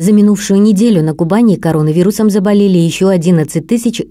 За минувшую неделю на Кубани коронавирусом заболели еще 11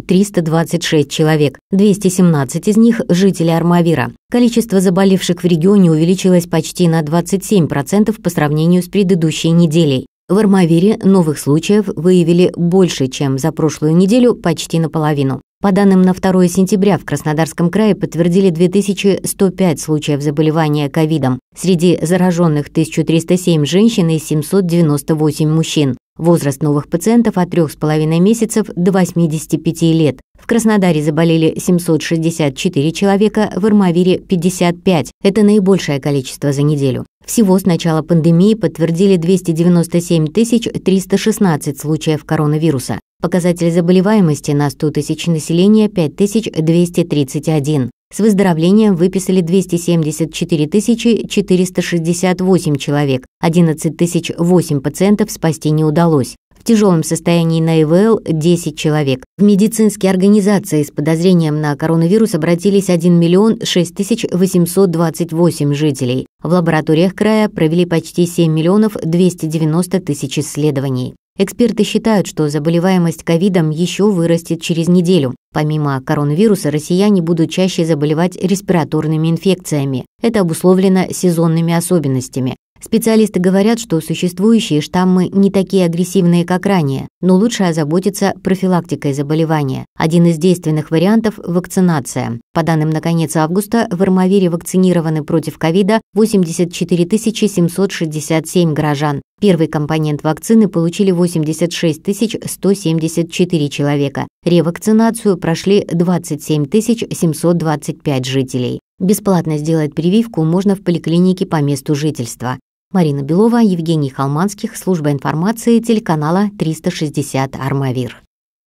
326 человек, 217 из них – жители Армавира. Количество заболевших в регионе увеличилось почти на 27% по сравнению с предыдущей неделей. В Армавире новых случаев выявили больше, чем за прошлую неделю почти наполовину. По данным на 2 сентября в Краснодарском крае подтвердили 2105 случаев заболевания ковидом. Среди зараженных 1307 женщин и 798 мужчин. Возраст новых пациентов от 3,5 месяцев до 85 лет. В Краснодаре заболели 764 человека, в Ирмавире – 55. Это наибольшее количество за неделю. Всего с начала пандемии подтвердили 297 316 случаев коронавируса. Показатель заболеваемости на 100 тысяч населения 5231. С выздоровлением выписали 274 468 человек, 11 тысяч 8 пациентов спасти не удалось. В тяжелом состоянии на ИВЛ 10 человек. В медицинские организации с подозрением на коронавирус обратились 1 миллион 6 828 жителей. В лабораториях края провели почти 7 миллионов 290 тысяч исследований. Эксперты считают, что заболеваемость ковидом еще вырастет через неделю. Помимо коронавируса, россияне будут чаще заболевать респираторными инфекциями. Это обусловлено сезонными особенностями. Специалисты говорят, что существующие штаммы не такие агрессивные, как ранее, но лучше озаботиться профилактикой заболевания. Один из действенных вариантов – вакцинация. По данным на конец августа, в Армавире вакцинированы против ковида 84 767 горожан. Первый компонент вакцины получили 86 174 человека. Ревакцинацию прошли 27 725 жителей. Бесплатно сделать прививку можно в поликлинике по месту жительства. Марина Белова, Евгений Холманских, служба информации телеканала 360 «Армавир».